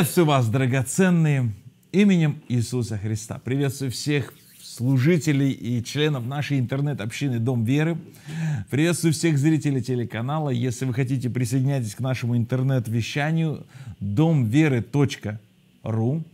Приветствую вас, драгоценные, именем Иисуса Христа. Приветствую всех служителей и членов нашей интернет-общины «Дом веры». Приветствую всех зрителей телеканала. Если вы хотите, присоединяйтесь к нашему интернет-вещанию домверы.ру.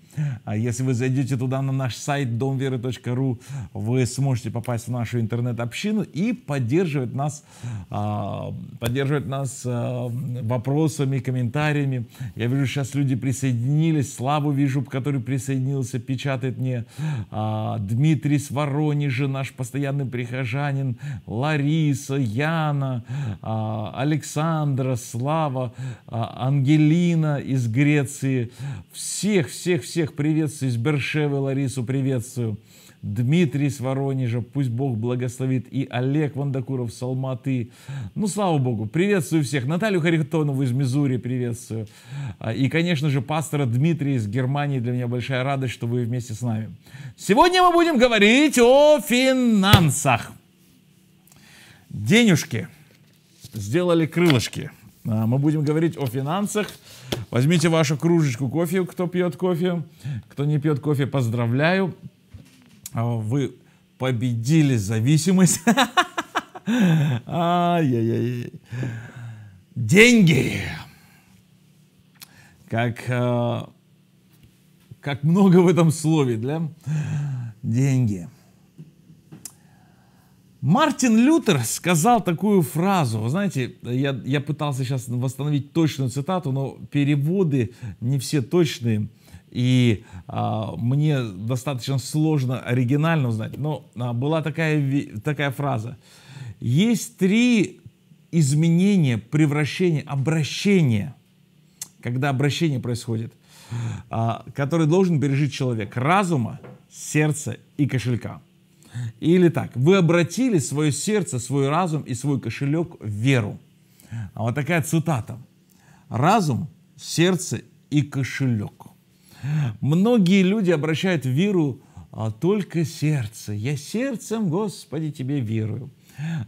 А Если вы зайдете туда на наш сайт домверы.ру, вы сможете попасть в нашу интернет-общину и поддерживать нас, а, поддерживать нас а, вопросами, комментариями. Я вижу, сейчас люди присоединились. Славу вижу, который присоединился, печатает мне. А, Дмитрий с Воронежа, наш постоянный прихожанин. Лариса, Яна, Александра, Слава, Ангелина из Греции. Всех, всех, всех всех приветствую, из Бершевы Ларису приветствую, Дмитрий с Воронежа, пусть Бог благословит, и Олег Вандакуров с Алматы. Ну, слава Богу, приветствую всех. Наталью Харитонову из Мизури приветствую. А, и, конечно же, пастора Дмитрия из Германии. Для меня большая радость, что вы вместе с нами. Сегодня мы будем говорить о финансах. Денежки сделали крылышки. А, мы будем говорить о финансах – Возьмите вашу кружечку кофе, кто пьет кофе. Кто не пьет кофе, поздравляю. А, вы победили зависимость. Ай-яй-яй. Деньги. Как, э, как много в этом слове, да? Деньги. Мартин Лютер сказал такую фразу. Вы знаете, я, я пытался сейчас восстановить точную цитату, но переводы не все точные. И а, мне достаточно сложно оригинально узнать. Но а, была такая, такая фраза. Есть три изменения, превращения, обращения, когда обращение происходит, а, который должен пережить человек. Разума, сердца и кошелька. Или так, вы обратили свое сердце, свой разум и свой кошелек в веру. А вот такая цитата. Разум, сердце и кошелек. Многие люди обращают веру а, только сердце. Я сердцем, Господи, Тебе верую.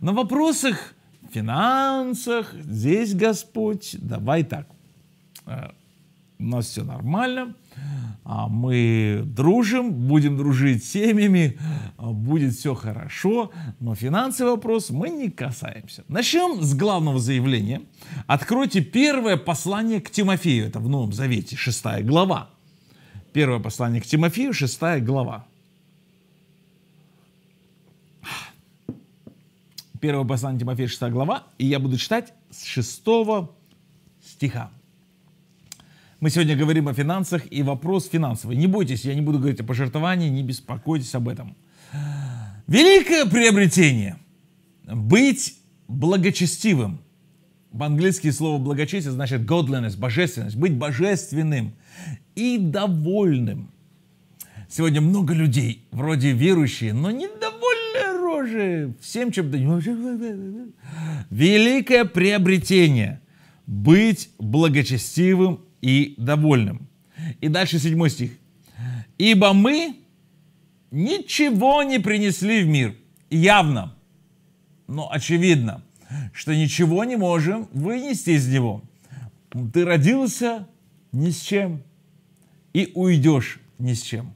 На вопросах, финансах, здесь Господь, давай так, а, у нас все нормально, а мы дружим, будем дружить семьями, а, будет все хорошо, но финансовый вопрос мы не касаемся. Начнем с главного заявления. Откройте первое послание к Тимофею, это в Новом Завете, шестая глава. Первое послание к Тимофею, шестая глава. Первое послание Тимофея, шестая глава, и я буду читать с шестого стиха. Мы сегодня говорим о финансах и вопрос финансовый. Не бойтесь, я не буду говорить о пожертвовании, не беспокойтесь об этом. Великое приобретение – быть благочестивым. По-английски слово благочестие значит godliness, божественность, быть божественным и довольным. Сегодня много людей, вроде верующие, но недовольные рожи, всем чем-то. Великое приобретение – быть благочестивым и довольным. И дальше седьмой стих. «Ибо мы ничего не принесли в мир». Явно, но очевидно, что ничего не можем вынести из него. Ты родился ни с чем и уйдешь ни с чем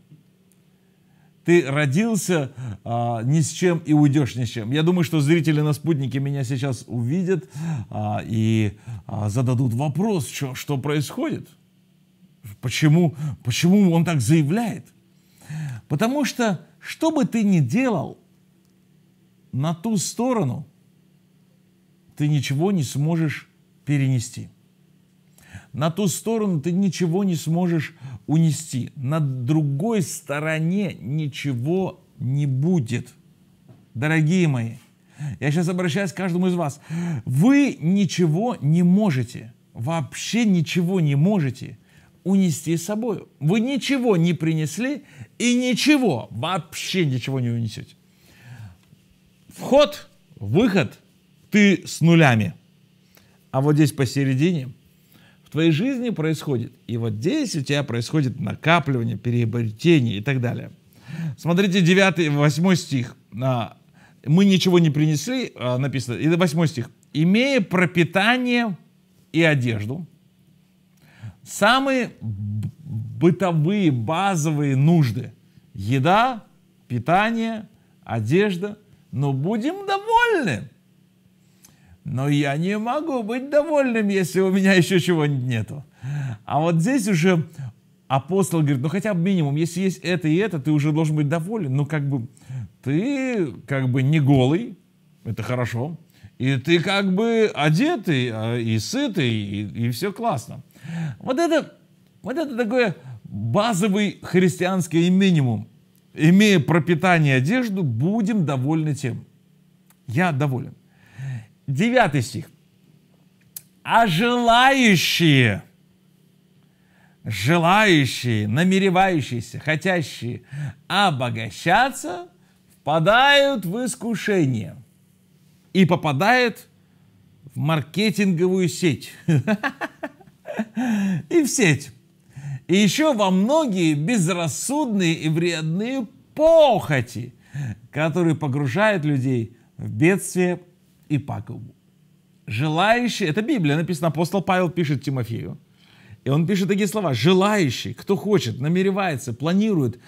ты родился а, ни с чем и уйдешь ни с чем. Я думаю, что зрители на спутнике меня сейчас увидят а, и а, зададут вопрос, что, что происходит. Почему, почему он так заявляет? Потому что, что бы ты ни делал на ту сторону, ты ничего не сможешь перенести. На ту сторону ты ничего не сможешь унести. На другой стороне ничего не будет. Дорогие мои, я сейчас обращаюсь к каждому из вас. Вы ничего не можете, вообще ничего не можете унести с собой. Вы ничего не принесли и ничего, вообще ничего не унесете. Вход, выход, ты с нулями. А вот здесь посередине – твоей жизни происходит. И вот здесь у тебя происходит накапливание, переобретение и так далее. Смотрите, 9, 8 стих. А, Мы ничего не принесли, а, написано, и 8 стих. Имея пропитание и одежду, самые бытовые, базовые нужды. Еда, питание, одежда. Но будем довольны но я не могу быть довольным, если у меня еще чего-нибудь нету. А вот здесь уже апостол говорит, ну хотя бы минимум, если есть это и это, ты уже должен быть доволен. Ну как бы ты как бы не голый, это хорошо, и ты как бы одетый а, и сытый, и, и все классно. Вот это, вот это такое базовый христианский минимум. Имея пропитание и одежду, будем довольны тем. Я доволен. 9 стих. А желающие, желающие, намеревающиеся, хотящие обогащаться, впадают в искушение и попадают в маркетинговую сеть. И в сеть. И еще во многие безрассудные и вредные похоти, которые погружают людей в бедствие и пагубу. Желающий, это Библия написана. апостол Павел пишет Тимофею, и он пишет такие слова, желающий, кто хочет, намеревается, планирует.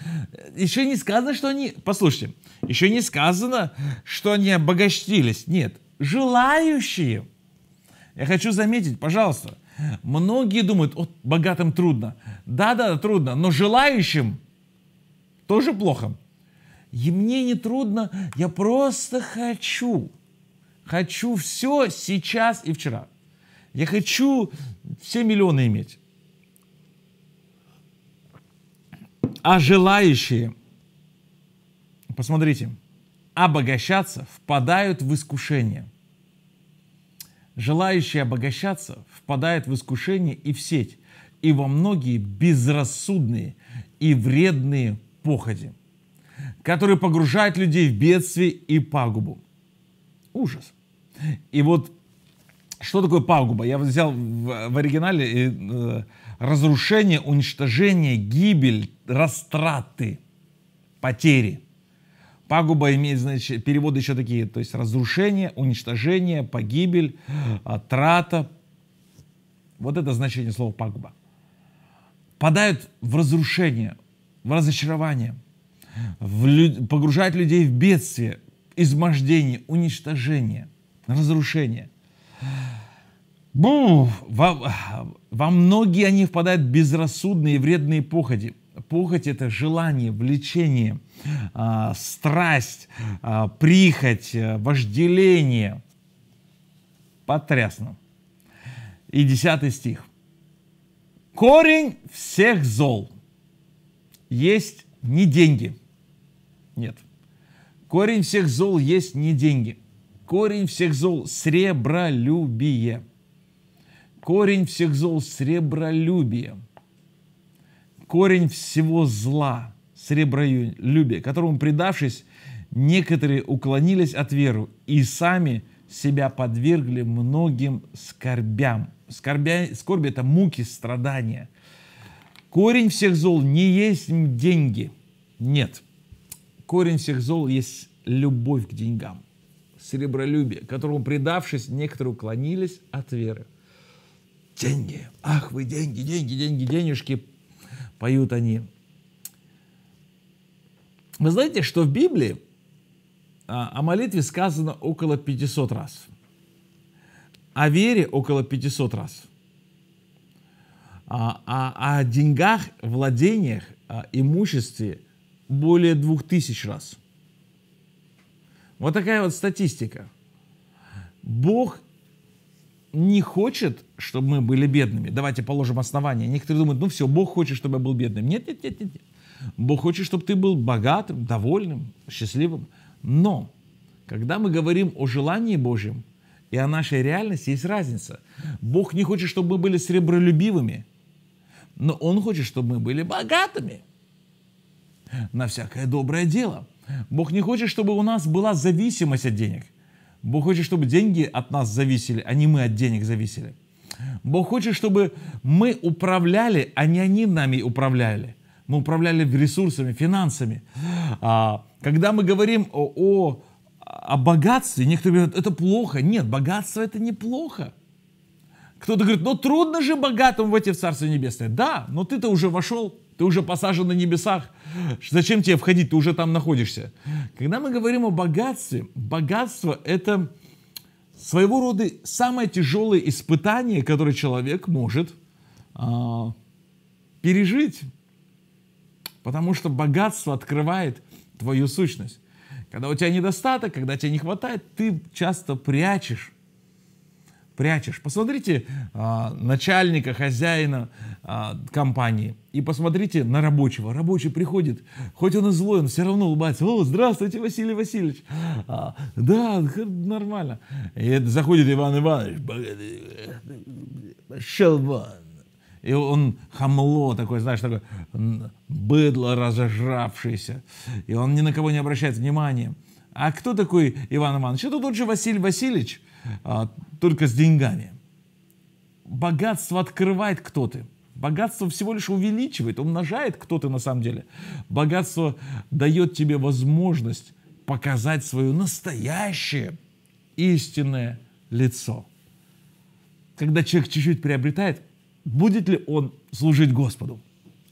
Еще не сказано, что они, послушайте, еще не сказано, что они обогащились. Нет, желающие. Я хочу заметить, пожалуйста, многие думают, вот богатым трудно. Да-да, трудно, но желающим тоже плохо. И мне не трудно, я просто хочу хочу все сейчас и вчера. Я хочу все миллионы иметь. А желающие, посмотрите, обогащаться впадают в искушение. Желающие обогащаться впадают в искушение и в сеть, и во многие безрассудные и вредные походи, которые погружают людей в бедствие и пагубу. Ужас. И вот что такое пагуба? Я вот взял в, в оригинале э, разрушение, уничтожение, гибель, растраты, потери. Пагуба имеет, значит, переводы еще такие, то есть разрушение, уничтожение, погибель, э, трата. Вот это значение слова пагуба. Падают в разрушение, в разочарование, в лю- погружают людей в бедствие, измождение, уничтожение – разрушение. Бу! Во, во многие они впадают в безрассудные и вредные похоти. Похоть – это желание, влечение, э, страсть, э, прихоть, э, вожделение. Потрясно. И десятый стих. Корень всех зол есть не деньги. Нет. Корень всех зол есть не деньги – Корень всех зол – сребролюбие. Корень всех зол – сребролюбие. Корень всего зла – сребролюбие, которому, предавшись, некоторые уклонились от веры и сами себя подвергли многим скорбям. Скорбя, скорби – это муки, страдания. Корень всех зол не есть деньги. Нет. Корень всех зол есть любовь к деньгам серебролюбие, которому, предавшись, некоторые уклонились от веры. Деньги, ах вы деньги, деньги, деньги, денежки, поют они. Вы знаете, что в Библии а, о молитве сказано около 500 раз, о вере около 500 раз, а, а, а о деньгах, владениях, имуществе более 2000 раз – вот такая вот статистика. Бог не хочет, чтобы мы были бедными. Давайте положим основание. Некоторые думают, ну все, Бог хочет, чтобы я был бедным. Нет, нет, нет, нет. Бог хочет, чтобы ты был богатым, довольным, счастливым. Но, когда мы говорим о желании Божьем и о нашей реальности, есть разница. Бог не хочет, чтобы мы были сребролюбивыми, но Он хочет, чтобы мы были богатыми на всякое доброе дело – Бог не хочет, чтобы у нас была зависимость от денег. Бог хочет, чтобы деньги от нас зависели, а не мы от денег зависели. Бог хочет, чтобы мы управляли, а не они нами управляли. Мы управляли ресурсами, финансами. А, когда мы говорим о, о, о богатстве, некоторые говорят, это плохо. Нет, богатство это неплохо. плохо. Кто-то говорит, ну трудно же богатым войти в Царство Небесное. Да, но ты-то уже вошел, ты уже посажен на небесах. Зачем тебе входить, ты уже там находишься. Когда мы говорим о богатстве, богатство это своего рода самое тяжелое испытание, которое человек может а, пережить. Потому что богатство открывает твою сущность. Когда у тебя недостаток, когда тебе не хватает, ты часто прячешь прячешь. Посмотрите а, начальника, хозяина а, компании и посмотрите на рабочего. Рабочий приходит, хоть он и злой, он все равно улыбается. О, здравствуйте, Василий Васильевич. А, да, нормально. И заходит Иван Иванович, щелбан. И он хамло такой, знаешь, такой быдло разожравшийся. И он ни на кого не обращает внимания. А кто такой Иван Иванович? Это тот же Василий Васильевич, а, только с деньгами. Богатство открывает, кто ты. Богатство всего лишь увеличивает, умножает, кто ты на самом деле. Богатство дает тебе возможность показать свое настоящее, истинное лицо. Когда человек чуть-чуть приобретает, будет ли он служить Господу?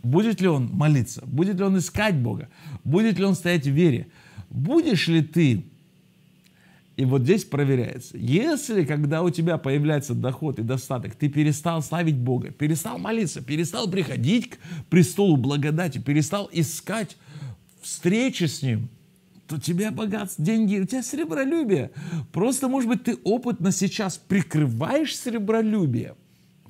Будет ли он молиться? Будет ли он искать Бога? Будет ли он стоять в вере? Будешь ли ты и вот здесь проверяется. Если, когда у тебя появляется доход и достаток, ты перестал славить Бога, перестал молиться, перестал приходить к престолу благодати, перестал искать встречи с Ним, то у тебя богатство, деньги, у тебя серебролюбие. Просто, может быть, ты опытно сейчас прикрываешь серебролюбие –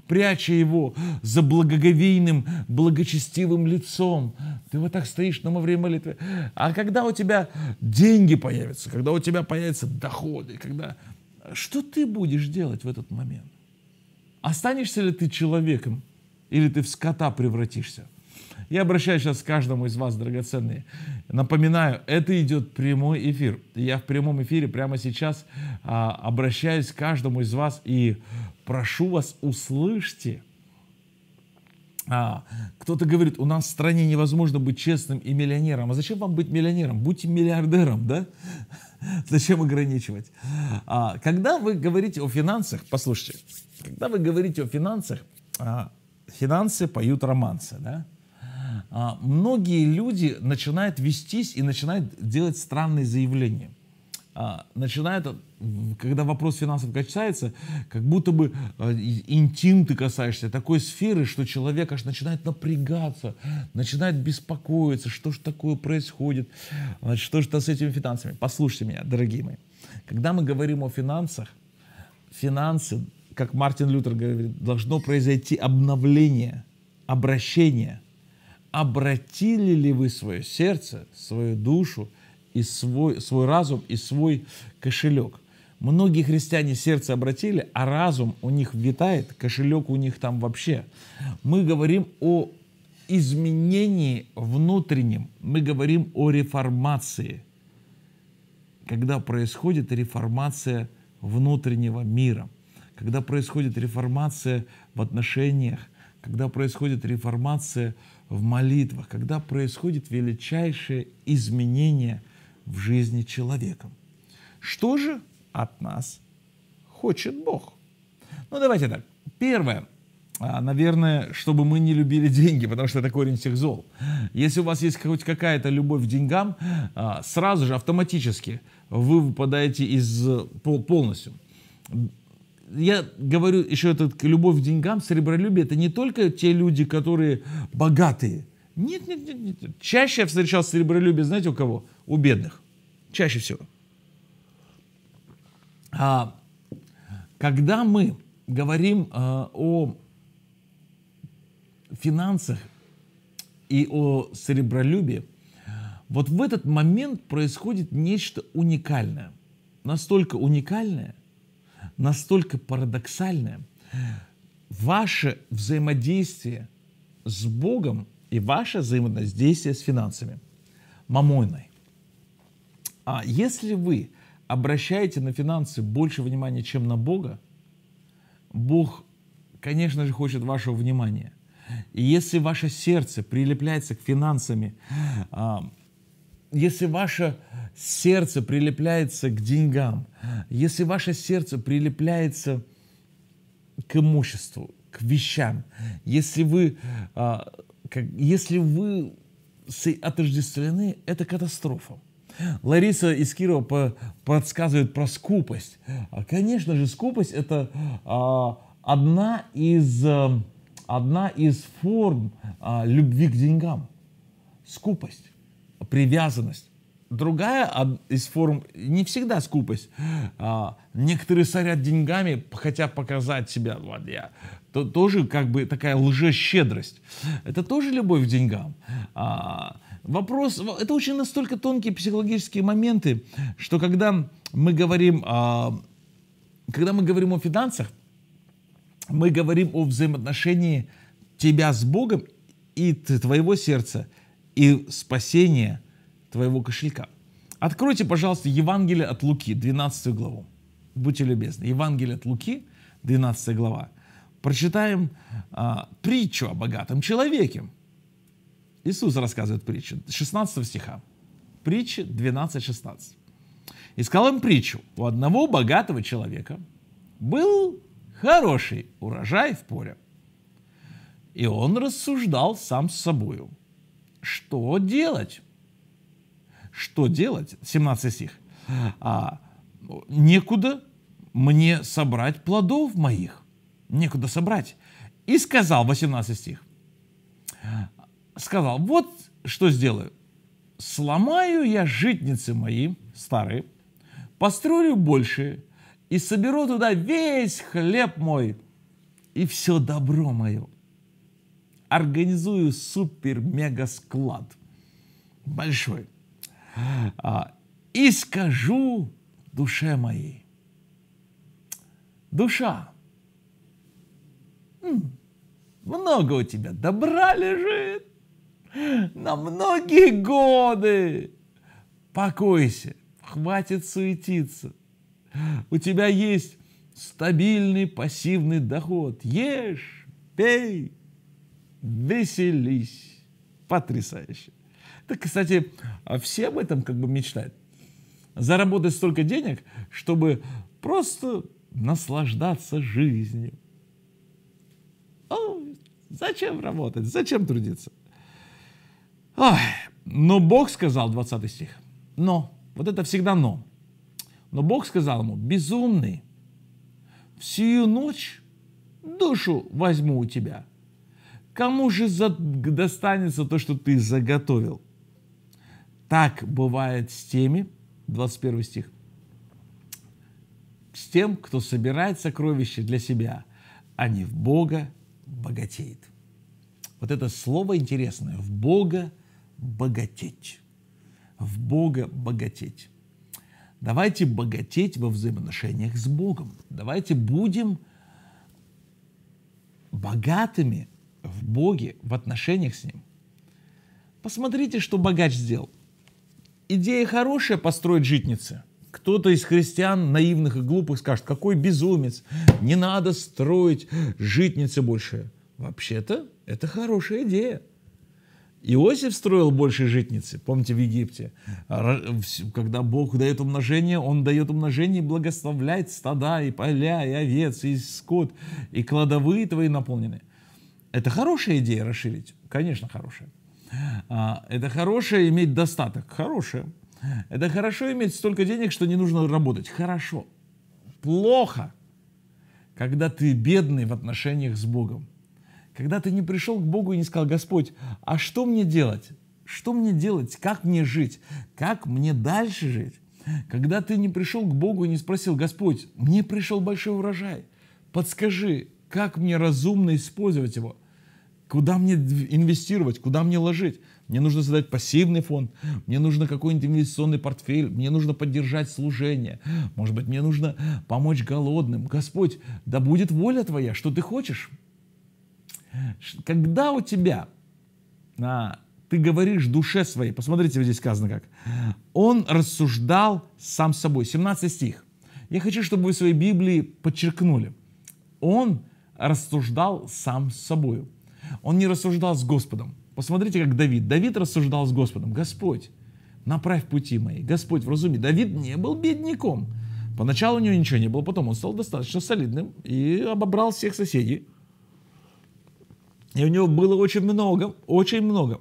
пряча его за благоговейным, благочестивым лицом. Ты вот так стоишь на время молитвы. А когда у тебя деньги появятся, когда у тебя появятся доходы, когда... Что ты будешь делать в этот момент? Останешься ли ты человеком или ты в скота превратишься? Я обращаюсь сейчас к каждому из вас, драгоценные. Напоминаю, это идет прямой эфир. Я в прямом эфире прямо сейчас а, обращаюсь к каждому из вас и прошу вас, услышьте. А, кто-то говорит, у нас в стране невозможно быть честным и миллионером. А зачем вам быть миллионером? Будьте миллиардером, да? Зачем ограничивать? А, когда вы говорите о финансах, послушайте, когда вы говорите о финансах, а, финансы поют романсы, да? А, многие люди начинают вестись и начинают делать странные заявления. А, начинают когда вопрос финансов касается, как будто бы э, интим ты касаешься такой сферы, что человек аж начинает напрягаться, начинает беспокоиться, что же такое происходит, э, что же с этими финансами. Послушайте меня, дорогие мои. Когда мы говорим о финансах, финансы, как Мартин Лютер говорит, должно произойти обновление, обращение. Обратили ли вы свое сердце, свою душу, и свой, свой разум, и свой кошелек. Многие христиане сердце обратили, а разум у них витает, кошелек у них там вообще. Мы говорим о изменении внутреннем, мы говорим о реформации, когда происходит реформация внутреннего мира, когда происходит реформация в отношениях, когда происходит реформация в молитвах, когда происходит величайшее изменение в жизни человека. Что же от нас хочет Бог. Ну, давайте так. Первое. А, наверное, чтобы мы не любили деньги, потому что это корень всех зол. Если у вас есть хоть какая-то любовь к деньгам, а, сразу же, автоматически вы выпадаете из э, полностью. Я говорю еще, это любовь к деньгам, сребролюбие, это не только те люди, которые богатые. Нет, нет, нет, нет. Чаще я встречал сребролюбие, знаете, у кого? У бедных. Чаще всего. А, когда мы говорим э, о финансах и о серебролюбии, вот в этот момент происходит нечто уникальное. Настолько уникальное, настолько парадоксальное. Ваше взаимодействие с Богом и ваше взаимодействие с финансами, мамойной. А если вы обращаете на финансы больше внимания, чем на Бога, Бог, конечно же, хочет вашего внимания. И если ваше сердце прилепляется к финансами, а, если ваше сердце прилепляется к деньгам, если ваше сердце прилепляется к имуществу, к вещам, если вы, а, если вы отождествлены, это катастрофа. Лариса из Кирова подсказывает про скупость. А, конечно же, скупость – это а, одна из, э, одна из форм а, любви к деньгам. Скупость, привязанность. Другая из форм, не всегда скупость. Некоторые сорят деньгами, хотя показать себя, вот я, то, тоже как бы такая лжещедрость. Это тоже любовь к деньгам. Вопрос, это очень настолько тонкие психологические моменты, что когда мы говорим, о, когда мы говорим о финансах, мы говорим о взаимоотношении тебя с Богом и твоего сердца, и спасения твоего кошелька. Откройте, пожалуйста, Евангелие от Луки, 12 главу. Будьте любезны. Евангелие от Луки, 12 глава. Прочитаем а, притчу о богатом человеке. Иисус рассказывает притчу, 16 стиха. Притча 12.16. И сказал им притчу. У одного богатого человека был хороший урожай в поле. И он рассуждал сам с собою. Что делать? Что делать? 17 стих. А, некуда мне собрать плодов моих. Некуда собрать. И сказал, 18 стих сказал, вот что сделаю. Сломаю я житницы мои старые, построю больше и соберу туда весь хлеб мой и все добро мое. Организую супер-мега-склад. Большой. А, и скажу душе моей. Душа, много у тебя добра лежит на многие годы. Покойся, хватит суетиться. У тебя есть стабильный пассивный доход. Ешь, пей, веселись. Потрясающе. Так, кстати, а все об этом как бы мечтают. Заработать столько денег, чтобы просто наслаждаться жизнью. О, зачем работать? Зачем трудиться? Ах, но Бог сказал, 20 стих, но, вот это всегда но. Но Бог сказал ему, безумный, всю ночь душу возьму у тебя. Кому же достанется то, что ты заготовил? Так бывает с теми, 21 стих, с тем, кто собирает сокровища для себя, а не в Бога богатеет. Вот это слово интересное, в Бога богатеет богатеть. В Бога богатеть. Давайте богатеть во взаимоотношениях с Богом. Давайте будем богатыми в Боге, в отношениях с Ним. Посмотрите, что богач сделал. Идея хорошая построить житницы. Кто-то из христиан наивных и глупых скажет, какой безумец, не надо строить житницы больше. Вообще-то это хорошая идея. Иосиф строил больше житницы, помните, в Египте. А, когда Бог дает умножение, Он дает умножение и благословляет стада, и поля, и овец, и скот, и кладовые твои наполнены. Это хорошая идея расширить, конечно, хорошая. А, это хорошая иметь достаток, хорошая. Это хорошо иметь столько денег, что не нужно работать, хорошо. Плохо, когда ты бедный в отношениях с Богом. Когда ты не пришел к Богу и не сказал, Господь, а что мне делать? Что мне делать? Как мне жить? Как мне дальше жить? Когда ты не пришел к Богу и не спросил, Господь, мне пришел большой урожай, подскажи, как мне разумно использовать его? Куда мне инвестировать? Куда мне ложить? Мне нужно создать пассивный фонд, мне нужно какой-нибудь инвестиционный портфель, мне нужно поддержать служение, может быть, мне нужно помочь голодным. Господь, да будет воля Твоя, что Ты хочешь. Когда у тебя а, ты говоришь душе своей, посмотрите, вот здесь сказано как, он рассуждал сам с собой. 17 стих. Я хочу, чтобы вы своей Библии подчеркнули. Он рассуждал сам с собой. Он не рассуждал с Господом. Посмотрите, как Давид. Давид рассуждал с Господом. Господь, направь пути мои. Господь, вразуми. Давид не был бедняком. Поначалу у него ничего не было, потом он стал достаточно солидным и обобрал всех соседей. И у него было очень много, очень много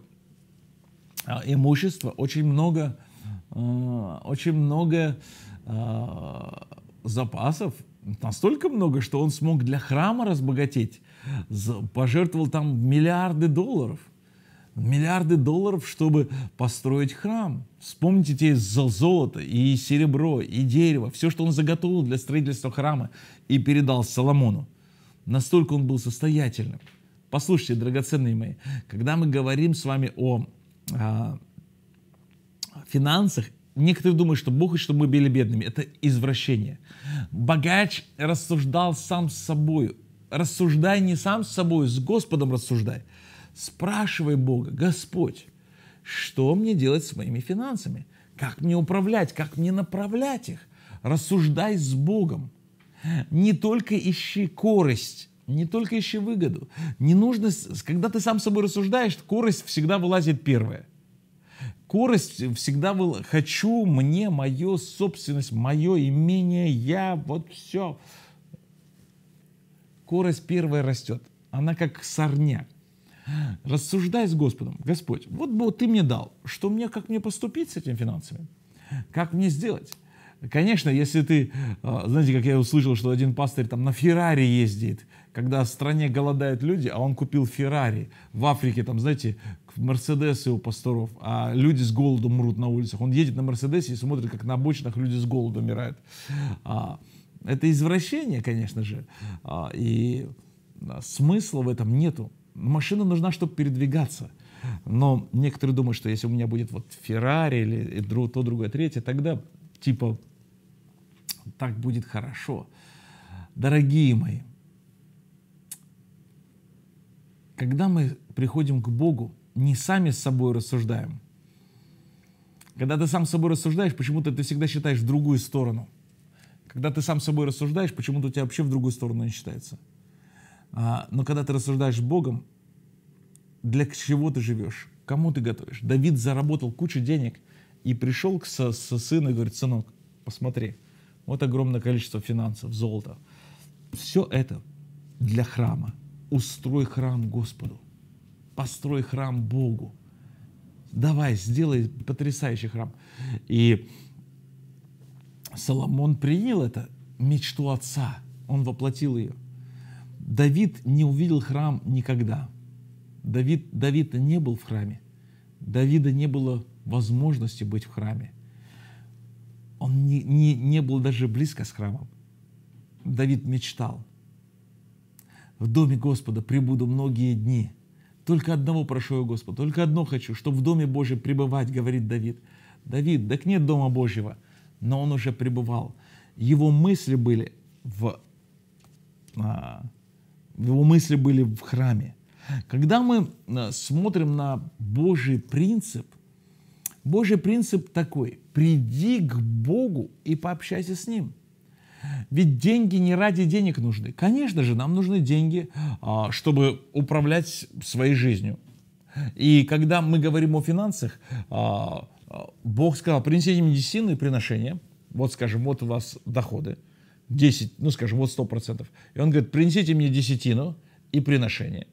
а, имущества, очень много, а, очень много а, запасов, настолько много, что он смог для храма разбогатеть, пожертвовал там миллиарды долларов. Миллиарды долларов, чтобы построить храм. Вспомните те золото и серебро, и дерево, все, что он заготовил для строительства храма и передал Соломону. Настолько он был состоятельным. Послушайте, драгоценные мои, когда мы говорим с вами о э, финансах, некоторые думают, что Бог хочет, чтобы мы были бедными. Это извращение. Богач рассуждал сам с собой. Рассуждай не сам с собой, с Господом рассуждай. Спрашивай Бога, Господь, что мне делать с моими финансами? Как мне управлять? Как мне направлять их? Рассуждай с Богом. Не только ищи корость, не только ищи выгоду. Не нужно, когда ты сам собой рассуждаешь, скорость всегда вылазит первая. Корость всегда была «хочу мне, мое, собственность, мое имение, я, вот все». Корость первая растет. Она как сорня. Рассуждай с Господом. Господь, вот бы ты мне дал, что мне, как мне поступить с этими финансами? Как мне сделать? Конечно, если ты, а, знаете, как я услышал, что один пастырь там на Феррари ездит, когда в стране голодают люди, а он купил Феррари. В Африке там, знаете, Мерседесы у пасторов, а люди с голоду мрут на улицах. Он едет на Мерседесе и смотрит, как на обочинах люди с голоду умирают. А, это извращение, конечно же, а, и а, смысла в этом нету. Машина нужна, чтобы передвигаться. Но некоторые думают, что если у меня будет вот Феррари или то, другое, третье, тогда типа так будет хорошо. Дорогие мои, когда мы приходим к Богу, не сами с собой рассуждаем. Когда ты сам с собой рассуждаешь, почему-то ты всегда считаешь в другую сторону. Когда ты сам с собой рассуждаешь, почему-то у тебя вообще в другую сторону не считается. А, но когда ты рассуждаешь с Богом, для чего ты живешь, кому ты готовишь. Давид заработал кучу денег и пришел к со, со сыну и говорит, сынок, посмотри, вот огромное количество финансов, золота. Все это для храма устрой храм Господу, построй храм Богу. Давай, сделай потрясающий храм. И Соломон принял это, мечту отца, он воплотил ее. Давид не увидел храм никогда. Давид, Давид не был в храме. Давида не было возможности быть в храме. Он не, не, не был даже близко с храмом. Давид мечтал – в доме Господа прибуду многие дни. Только одного прошу я, Господа, только одно хочу, чтобы в доме Божьем пребывать, говорит Давид. Давид, так нет дома Божьего, но он уже пребывал. Его мысли были в, а, его мысли были в храме. Когда мы а, смотрим на Божий принцип, Божий принцип такой – приди к Богу и пообщайся с Ним – ведь деньги не ради денег нужны. Конечно же, нам нужны деньги, а, чтобы управлять своей жизнью. И когда мы говорим о финансах, а, а, Бог сказал, принесите мне десятину и приношение. Вот, скажем, вот у вас доходы. 10, ну, скажем, вот 100%. И он говорит, принесите мне десятину и приношение.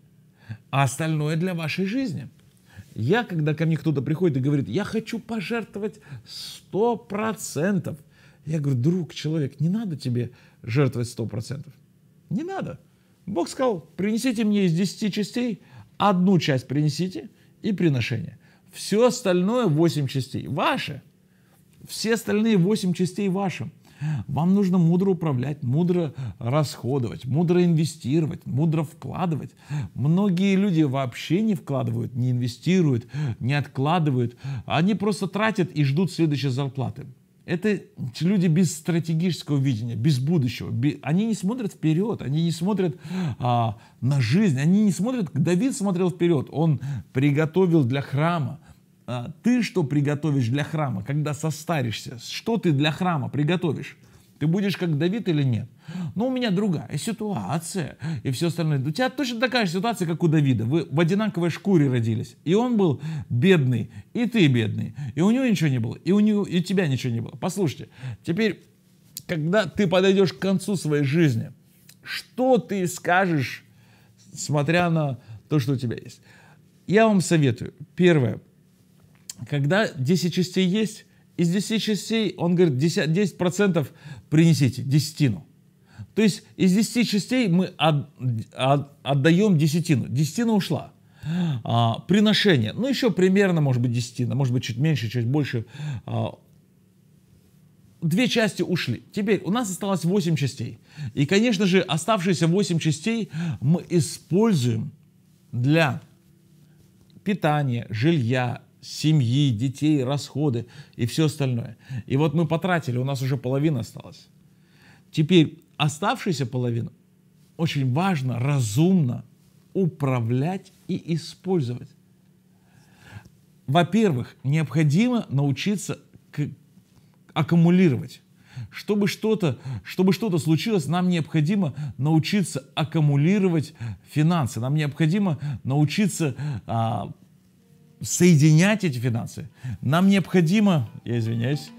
А остальное для вашей жизни. Я, когда ко мне кто-то приходит и говорит, я хочу пожертвовать 100%, я говорю, друг, человек, не надо тебе жертвовать 100%. Не надо. Бог сказал, принесите мне из 10 частей, одну часть принесите и приношение. Все остальное 8 частей ваши. Все остальные 8 частей ваши. Вам нужно мудро управлять, мудро расходовать, мудро инвестировать, мудро вкладывать. Многие люди вообще не вкладывают, не инвестируют, не откладывают. Они просто тратят и ждут следующей зарплаты это люди без стратегического видения, без будущего. Они не смотрят вперед, они не смотрят а, на жизнь, они не смотрят. Давид смотрел вперед, он приготовил для храма. А ты что приготовишь для храма, когда состаришься? Что ты для храма приготовишь? Ты будешь как Давид или нет? Но ну, у меня другая ситуация и все остальное. У тебя точно такая же ситуация, как у Давида. Вы в одинаковой шкуре родились. И он был бедный, и ты бедный. И у него ничего не было, и у, него, и у тебя ничего не было. Послушайте, теперь, когда ты подойдешь к концу своей жизни, что ты скажешь, смотря на то, что у тебя есть? Я вам советую. Первое. Когда 10 частей есть, из 10 частей, он говорит, 10%, 10 принесите, десятину. То есть из 10 частей мы от, от, отдаем десятину. Десятина ушла. А, приношение. Ну, еще примерно, может быть, десятина, может быть, чуть меньше, чуть больше. А, две части ушли. Теперь у нас осталось 8 частей. И, конечно же, оставшиеся 8 частей мы используем для питания, жилья, семьи, детей, расходы и все остальное. И вот мы потратили, у нас уже половина осталась. Теперь оставшуюся половину очень важно, разумно управлять и использовать. Во-первых, необходимо научиться к- аккумулировать. Чтобы что-то, чтобы что-то случилось, нам необходимо научиться аккумулировать финансы, нам необходимо научиться а, соединять эти финансы, нам необходимо, я извиняюсь,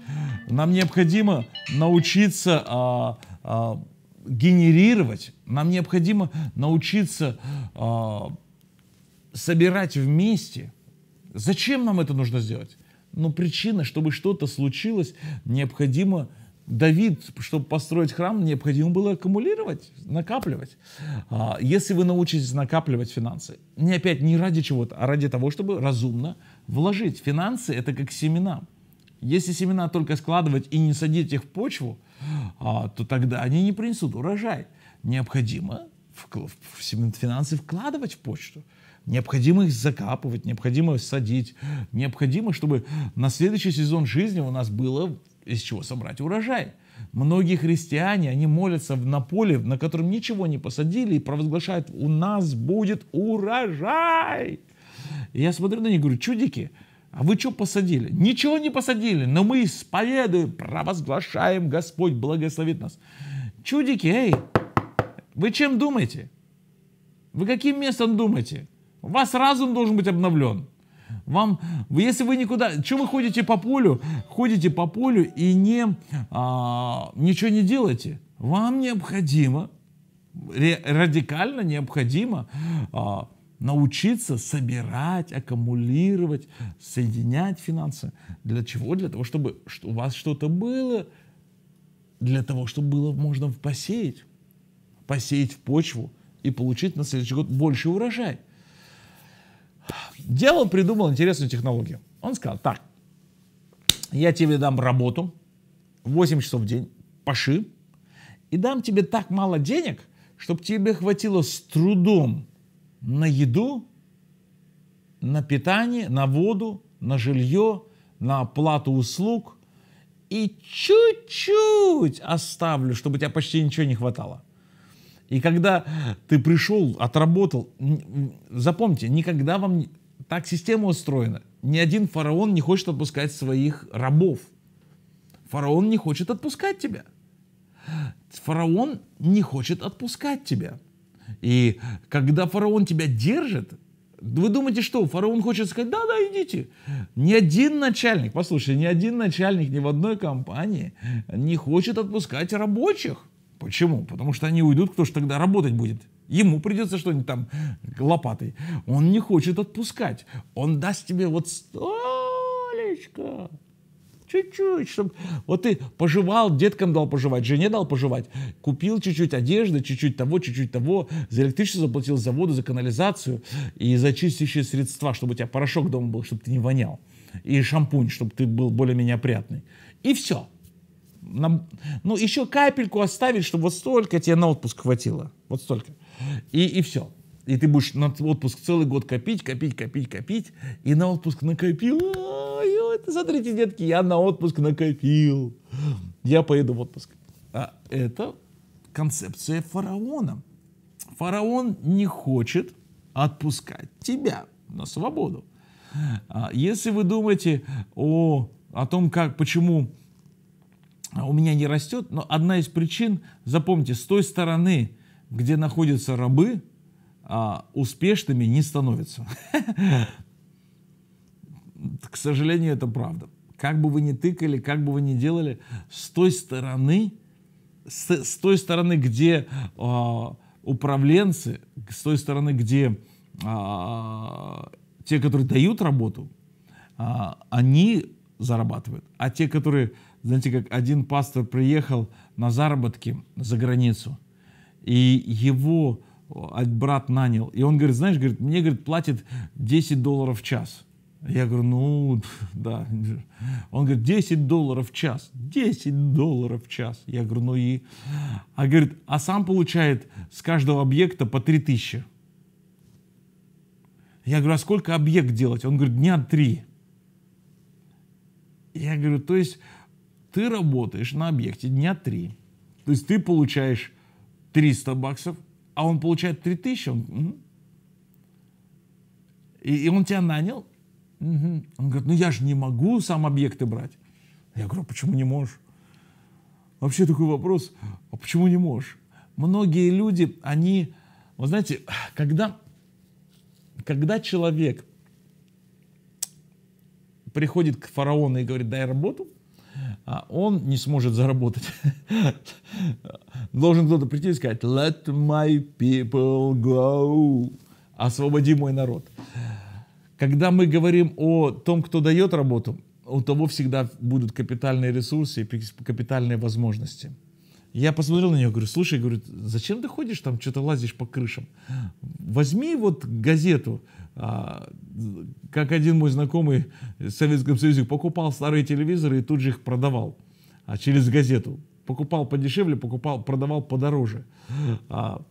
нам необходимо научиться а, а, генерировать, нам необходимо научиться а, собирать вместе. Зачем нам это нужно сделать? Но ну, причина, чтобы что-то случилось, необходимо Давид, чтобы построить храм, необходимо было аккумулировать, накапливать. А, если вы научитесь накапливать финансы, не опять не ради чего-то, а ради того, чтобы разумно вложить. Финансы – это как семена. Если семена только складывать и не садить их в почву, а, то тогда они не принесут урожай. Необходимо финансы вкладывать в почту. Необходимо их закапывать, необходимо садить, необходимо, чтобы на следующий сезон жизни у нас было из чего собрать урожай. Многие христиане, они молятся на поле, на котором ничего не посадили, и провозглашают, у нас будет урожай. И я смотрю на них и говорю, чудики, а вы что посадили? Ничего не посадили, но мы исповедуем, провозглашаем, Господь благословит нас. Чудики, эй, вы чем думаете? Вы каким местом думаете? У вас разум должен быть обновлен. Вам, если вы никуда, что вы ходите по полю, ходите по полю и не, а, ничего не делаете, вам необходимо, радикально необходимо а, научиться собирать, аккумулировать, соединять финансы. Для чего? Для того, чтобы у вас что-то было, для того, чтобы было можно посеять, посеять в почву и получить на следующий год больше урожая. Дьявол придумал интересную технологию. Он сказал, так, я тебе дам работу 8 часов в день, паши, и дам тебе так мало денег, чтобы тебе хватило с трудом на еду, на питание, на воду, на жилье, на оплату услуг и чуть-чуть оставлю, чтобы у тебя почти ничего не хватало. И когда ты пришел, отработал, запомните, никогда вам так система устроена. Ни один фараон не хочет отпускать своих рабов. Фараон не хочет отпускать тебя. Фараон не хочет отпускать тебя. И когда фараон тебя держит, вы думаете, что фараон хочет сказать, да, да, идите. Ни один начальник, послушай, ни один начальник ни в одной компании не хочет отпускать рабочих. Почему? Потому что они уйдут, кто же тогда работать будет? Ему придется что-нибудь там лопатой. Он не хочет отпускать. Он даст тебе вот столечко, чуть-чуть, чтобы... Вот ты пожевал, деткам дал пожевать, жене дал пожевать, купил чуть-чуть одежды, чуть-чуть того, чуть-чуть того, за электричество заплатил, за воду, за канализацию и за чистящие средства, чтобы у тебя порошок дома был, чтобы ты не вонял, и шампунь, чтобы ты был более-менее опрятный. И все на, ну, еще капельку оставить, чтобы вот столько тебе на отпуск хватило. Вот столько. И, и все. И ты будешь на отпуск целый год копить, копить, копить, копить. И на отпуск накопил. Ой, это, смотрите, детки, я на отпуск накопил. Я поеду в отпуск. А это концепция фараона. Фараон не хочет отпускать тебя на свободу. А если вы думаете о, о том, как, почему а у меня не растет. Но одна из причин, запомните, с той стороны, где находятся рабы, а, успешными не становятся. К сожалению, это правда. Как бы вы ни тыкали, как бы вы ни делали, с той стороны, с, с той стороны, где э, управленцы, с той стороны, где э, те, которые дают работу, э, они зарабатывают. А те, которые знаете, как один пастор приехал на заработки за границу, и его брат нанял. И он говорит, знаешь, говорит, мне говорит, платит 10 долларов в час. Я говорю, ну, да. Он говорит, 10 долларов в час. 10 долларов в час. Я говорю, ну и... А говорит, а сам получает с каждого объекта по 3000. Я говорю, а сколько объект делать? Он говорит, дня три. Я говорю, то есть ты работаешь на объекте дня три, То есть ты получаешь 300 баксов, а он получает 3000. Он, угу. и, и он тебя нанял. Угу. Он говорит, ну я же не могу сам объекты брать. Я говорю, «А почему не можешь? Вообще такой вопрос, а почему не можешь? Многие люди, они, вы знаете, когда, когда человек приходит к фараону и говорит, дай работу, а он не сможет заработать. Должен кто-то прийти и сказать, let my people go, освободи мой народ. Когда мы говорим о том, кто дает работу, у того всегда будут капитальные ресурсы и капитальные возможности. Я посмотрел на нее, говорю, слушай, говорю, зачем ты ходишь там, что-то лазишь по крышам? Возьми вот газету, а, как один мой знакомый в Советском Союзе покупал старые телевизоры и тут же их продавал а, через газету. Покупал подешевле, покупал, продавал подороже. А,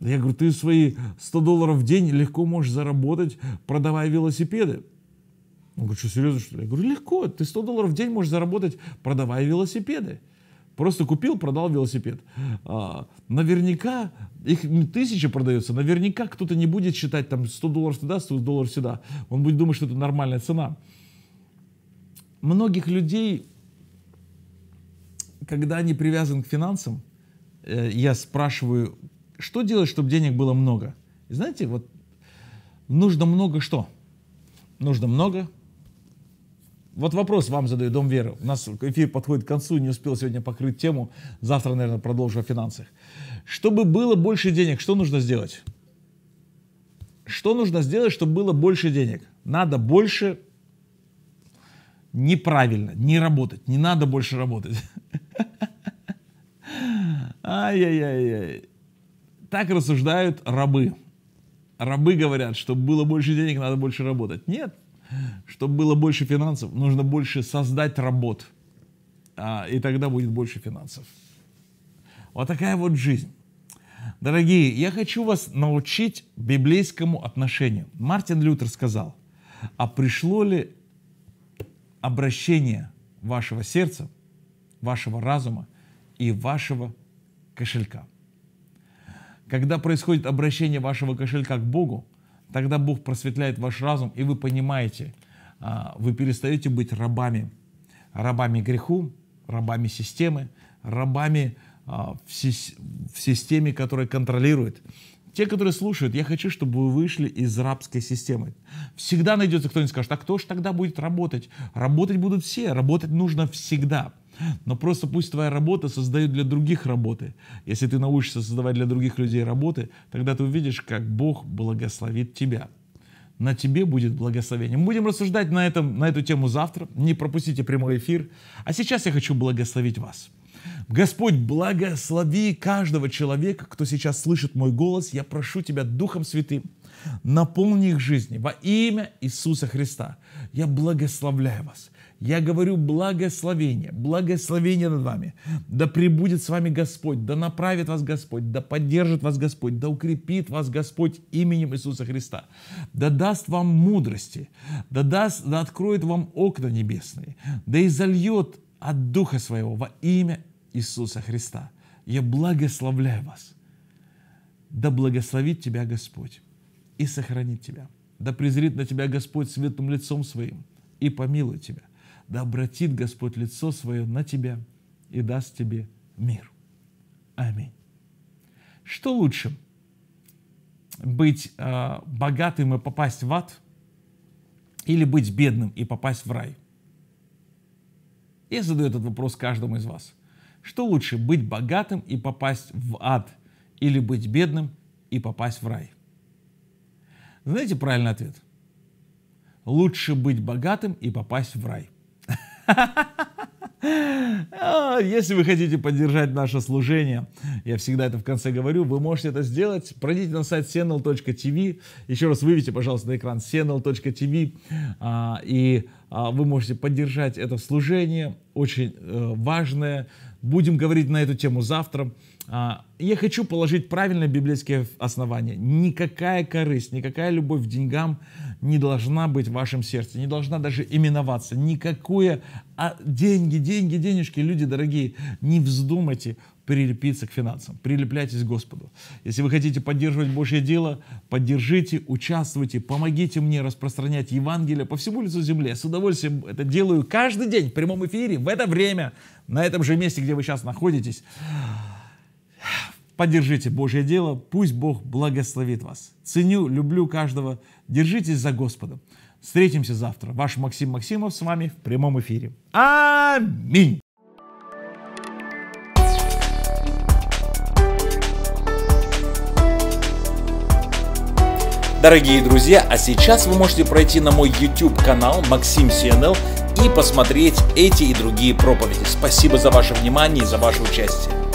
я говорю, ты свои 100 долларов в день легко можешь заработать, продавая велосипеды. Он говорит, что серьезно, что ли? Я говорю, легко, ты 100 долларов в день можешь заработать, продавая велосипеды. Просто купил, продал велосипед. А, наверняка, их тысячи продается, наверняка кто-то не будет считать там 100 долларов туда, 100 долларов сюда. Он будет думать, что это нормальная цена. Многих людей, когда они привязаны к финансам, э, я спрашиваю, что делать, чтобы денег было много? И знаете, вот нужно много что? Нужно много вот вопрос вам задаю, Дом Веры. У нас эфир подходит к концу, не успел сегодня покрыть тему. Завтра, наверное, продолжу о финансах. Чтобы было больше денег, что нужно сделать? Что нужно сделать, чтобы было больше денег? Надо больше неправильно, не работать. Не надо больше работать. Ай-яй-яй-яй. Так рассуждают рабы. Рабы говорят, чтобы было больше денег, надо больше работать. Нет, чтобы было больше финансов, нужно больше создать работ. А, и тогда будет больше финансов. Вот такая вот жизнь. Дорогие, я хочу вас научить библейскому отношению. Мартин Лютер сказал, а пришло ли обращение вашего сердца, вашего разума и вашего кошелька? Когда происходит обращение вашего кошелька к Богу, Тогда Бог просветляет ваш разум, и вы понимаете, а, вы перестаете быть рабами. Рабами греху, рабами системы, рабами а, в системе, которая контролирует. Те, которые слушают, я хочу, чтобы вы вышли из рабской системы. Всегда найдется кто-нибудь скажет, а кто же тогда будет работать? Работать будут все, работать нужно всегда но просто пусть твоя работа создает для других работы. Если ты научишься создавать для других людей работы, тогда ты увидишь, как Бог благословит тебя. На тебе будет благословение. Мы будем рассуждать на, этом, на эту тему завтра. Не пропустите прямой эфир. А сейчас я хочу благословить вас. Господь, благослови каждого человека, кто сейчас слышит мой голос. Я прошу Тебя Духом Святым, наполни их жизни во имя Иисуса Христа. Я благословляю вас. Я говорю благословение, благословение над вами. Да пребудет с вами Господь, да направит вас Господь, да поддержит вас Господь, да укрепит вас Господь именем Иисуса Христа. Да даст вам мудрости, да, даст, да откроет вам окна небесные, да и зальет от Духа Своего во имя Иисуса Христа. Я благословляю вас. Да благословит тебя Господь и сохранит тебя. Да презрит на тебя Господь светлым лицом своим и помилует тебя да обратит Господь лицо свое на тебя и даст тебе мир. Аминь. Что лучше? Быть э, богатым и попасть в ад? Или быть бедным и попасть в рай? Я задаю этот вопрос каждому из вас. Что лучше, быть богатым и попасть в ад? Или быть бедным и попасть в рай? Знаете правильный ответ? Лучше быть богатым и попасть в рай – а, если вы хотите поддержать наше служение, я всегда это в конце говорю, вы можете это сделать. Пройдите на сайт senel.tv, еще раз выведите, пожалуйста, на экран senel.tv, а, и а, вы можете поддержать это служение, очень э, важное. Будем говорить на эту тему завтра. Я хочу положить правильное библейское основание. Никакая корысть, никакая любовь к деньгам не должна быть в вашем сердце, не должна даже именоваться. Никакое а деньги, деньги, денежки, люди дорогие, не вздумайте прилепиться к финансам, прилепляйтесь к Господу. Если вы хотите поддерживать Божье дело, поддержите, участвуйте, помогите мне распространять Евангелие по всему лицу земли. Я с удовольствием это делаю каждый день в прямом эфире, в это время, на этом же месте, где вы сейчас находитесь. Поддержите Божье дело, пусть Бог благословит вас. Ценю, люблю каждого. Держитесь за Господом. Встретимся завтра. Ваш Максим Максимов с вами в прямом эфире. Аминь. Дорогие друзья, а сейчас вы можете пройти на мой YouTube канал Максим CNL и посмотреть эти и другие проповеди. Спасибо за ваше внимание и за ваше участие.